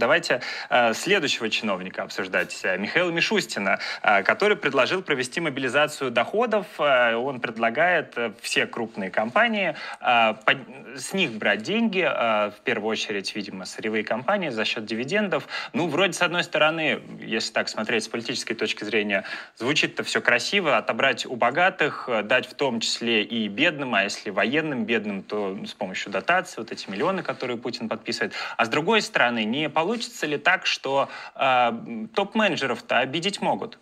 Давайте э, следующего чиновника обсуждать, э, Михаила Мишустина, э, который предложил провести мобилизацию доходов. Э, он предлагает э, все крупные компании э, под, с них брать деньги, э, в первую очередь, видимо, сырьевые компании за счет дивидендов. Ну, вроде, с одной стороны, если так смотреть с политической точки зрения, звучит-то все красиво, отобрать у богатых, э, дать в том числе и бедным, а если военным бедным, то с помощью дотации, вот эти миллионы, которые Путин подписывает. А с другой стороны, не получится получится ли так, что э, топ-менеджеров-то обидеть могут?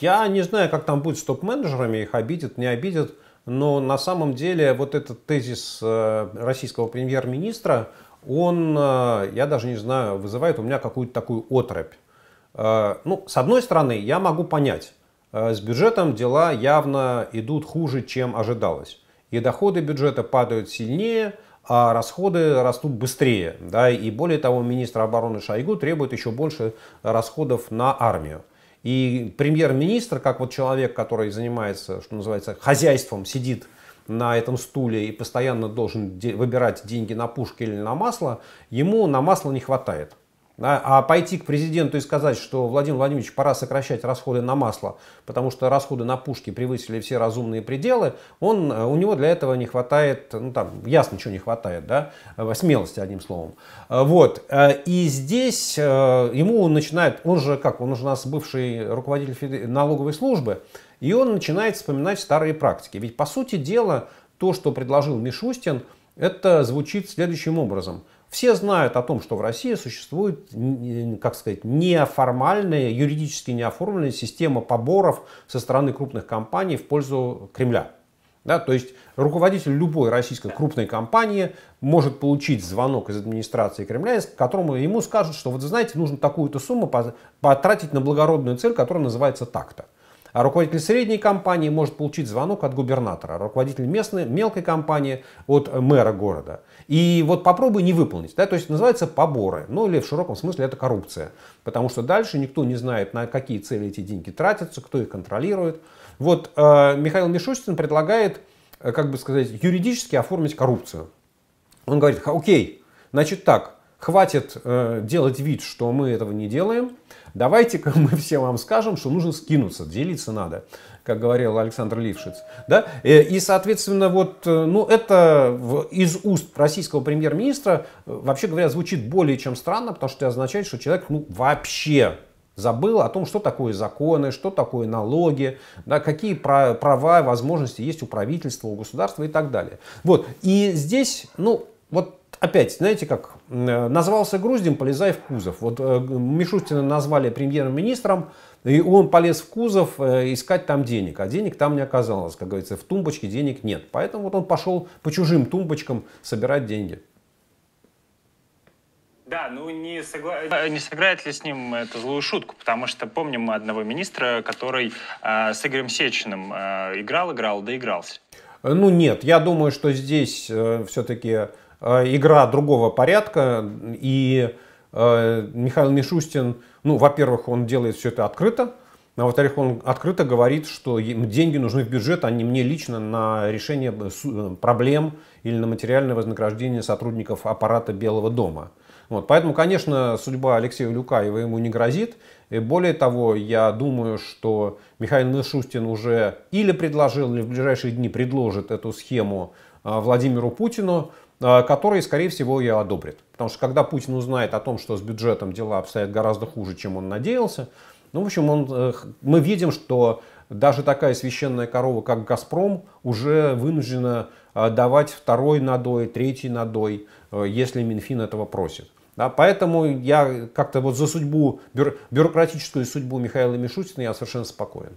Я не знаю, как там будет с топ-менеджерами, их обидят, не обидят, но на самом деле вот этот тезис э, российского премьер-министра, он, э, я даже не знаю, вызывает у меня какую-то такую отрыбь. Э, ну, с одной стороны, я могу понять, с бюджетом дела явно идут хуже, чем ожидалось. И доходы бюджета падают сильнее, а расходы растут быстрее. Да, и более того, министр обороны Шойгу требует еще больше расходов на армию. И премьер-министр, как вот человек, который занимается, что называется, хозяйством, сидит на этом стуле и постоянно должен де- выбирать деньги на пушки или на масло, ему на масло не хватает. А пойти к президенту и сказать, что Владимир Владимирович, пора сокращать расходы на масло, потому что расходы на пушки превысили все разумные пределы, он, э, у него для этого не хватает, ну там ясно, чего не хватает, да, э, смелости, одним словом. Э, вот, и здесь ему начинает, он же как, он уже у нас бывший руководитель налоговой службы, и он начинает вспоминать старые практики. Ведь, по сути дела, то, что предложил Мишустин, это звучит следующим образом – все знают о том, что в России существует, как сказать, неформальная, юридически неоформленная система поборов со стороны крупных компаний в пользу Кремля. Да, то есть руководитель любой российской крупной компании может получить звонок из администрации Кремля, которому ему скажут, что вот знаете, нужно такую-то сумму потратить на благородную цель, которая называется так-то. А руководитель средней компании может получить звонок от губернатора, руководитель местной мелкой компании от мэра города. И вот попробуй не выполнить. Да? То есть называется поборы. Ну или в широком смысле это коррупция. Потому что дальше никто не знает, на какие цели эти деньги тратятся, кто их контролирует. Вот э, Михаил Мишустин предлагает, э, как бы сказать, юридически оформить коррупцию. Он говорит, окей, значит так, хватит э, делать вид, что мы этого не делаем. Давайте-ка мы все вам скажем, что нужно скинуться, делиться надо, как говорил Александр Лившиц. Да? Э, и, соответственно, вот, э, ну, это в, из уст российского премьер-министра, э, вообще говоря, звучит более чем странно, потому что это означает, что человек ну, вообще забыл о том, что такое законы, что такое налоги, да, какие права, и возможности есть у правительства, у государства и так далее. Вот. И здесь, ну, вот опять, знаете как, э, назвался груздем, полезай в кузов. Вот э, Мишустина назвали премьер-министром, и он полез в кузов э, искать там денег, а денег там не оказалось, как говорится, в тумбочке денег нет. Поэтому вот он пошел по чужим тумбочкам собирать деньги. Да, ну не, согла... не сыграет ли с ним эту злую шутку, потому что помним одного министра, который э, с Игорем Сечиным э, играл, играл, доигрался. ну нет, я думаю, что здесь э, все-таки Э, игра другого порядка, и э, Михаил Мишустин, ну, во-первых, он делает все это открыто, а во-вторых, он открыто говорит, что ну, деньги нужны в бюджет, а не мне лично на решение э, проблем или на материальное вознаграждение сотрудников аппарата Белого дома. Вот, поэтому, конечно, судьба Алексея Люкаева ему не грозит. И более того, я думаю, что Михаил Мишустин уже или предложил, или в ближайшие дни предложит эту схему Владимиру Путину. Э, которые, скорее всего, ее одобрят. Потому что когда Путин узнает о том, что с бюджетом дела обстоят гораздо хуже, чем он надеялся, ну, в общем, он, э, мы видим, что даже такая священная корова, как «Газпром», уже вынуждена э, давать второй надой, третий надой, если Минфин этого просит. Да, поэтому я как-то вот за судьбу, бюрократическую судьбу Михаила Мишустина я совершенно спокоен.